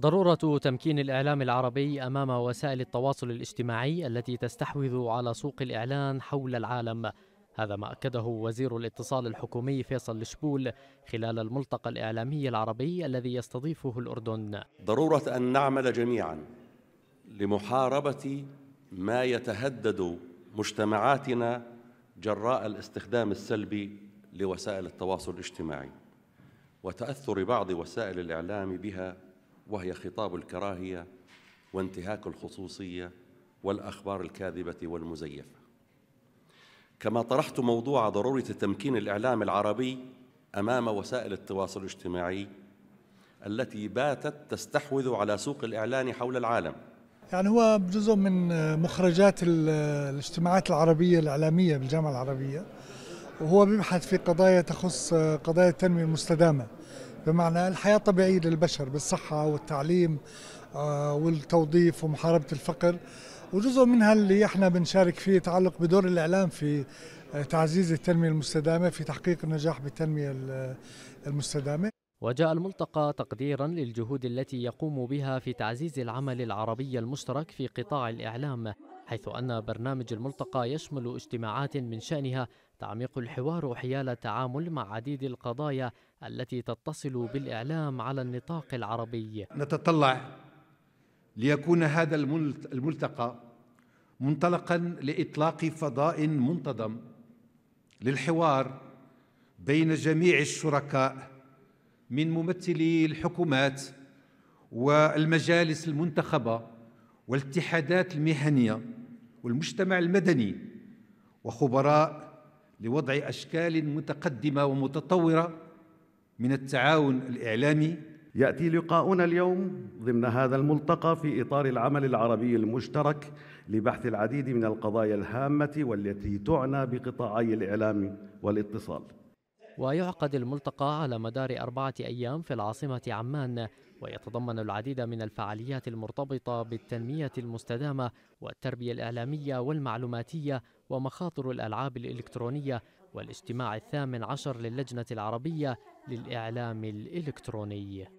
ضرورة تمكين الإعلام العربي أمام وسائل التواصل الاجتماعي التي تستحوذ على سوق الإعلان حول العالم هذا ما أكده وزير الاتصال الحكومي فيصل الشبول خلال الملتقى الإعلامي العربي الذي يستضيفه الأردن ضرورة أن نعمل جميعا لمحاربة ما يتهدد مجتمعاتنا جراء الاستخدام السلبي لوسائل التواصل الاجتماعي وتأثر بعض وسائل الإعلام بها وهي خطاب الكراهيه وانتهاك الخصوصيه والاخبار الكاذبه والمزيفه كما طرحت موضوع ضروره تمكين الاعلام العربي امام وسائل التواصل الاجتماعي التي باتت تستحوذ على سوق الاعلان حول العالم يعني هو جزء من مخرجات الاجتماعات العربيه الاعلاميه بالجامعه العربيه وهو بيبحث في قضايا تخص قضايا التنميه المستدامه بمعنى الحياة الطبيعية للبشر بالصحة والتعليم آه، والتوظيف ومحاربة الفقر وجزء منها اللي احنا بنشارك فيه يتعلق بدور الإعلام في آه، تعزيز التنمية المستدامة في تحقيق النجاح بالتنمية المستدامة وجاء الملتقى تقديرا للجهود التي يقوم بها في تعزيز العمل العربي المشترك في قطاع الإعلام حيث أن برنامج الملتقى يشمل اجتماعات من شأنها تعميق الحوار حيال التعامل مع عديد القضايا التي تتصل بالإعلام على النطاق العربي نتطلع ليكون هذا الملتقى منطلقا لإطلاق فضاء منتظم للحوار بين جميع الشركاء من ممثلي الحكومات والمجالس المنتخبه والاتحادات المهنيه والمجتمع المدني وخبراء لوضع اشكال متقدمه ومتطوره من التعاون الاعلامي ياتي لقاؤنا اليوم ضمن هذا الملتقى في اطار العمل العربي المشترك لبحث العديد من القضايا الهامه والتي تعنى بقطاعي الاعلام والاتصال ويعقد الملتقى على مدار أربعة أيام في العاصمة عمان ويتضمن العديد من الفعاليات المرتبطة بالتنمية المستدامة والتربية الإعلامية والمعلوماتية ومخاطر الألعاب الإلكترونية والاجتماع الثامن عشر للجنة العربية للإعلام الإلكتروني